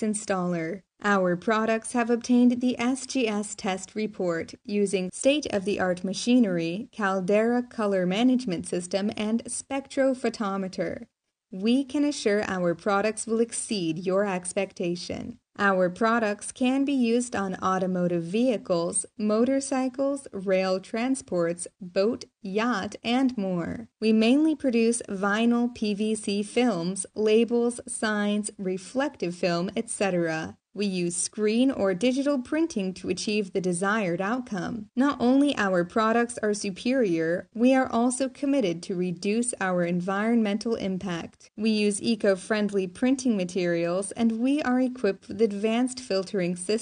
installer. Our products have obtained the SGS test report using state-of-the-art machinery, Caldera color management system, and spectrophotometer. We can assure our products will exceed your expectation. Our products can be used on automotive vehicles, motorcycles, rail transports, boat, yacht, and more. We mainly produce vinyl PVC films, labels, signs, reflective film, etc. We use screen or digital printing to achieve the desired outcome. Not only our products are superior, we are also committed to reduce our environmental impact. We use eco-friendly printing materials and we are equipped with advanced filtering systems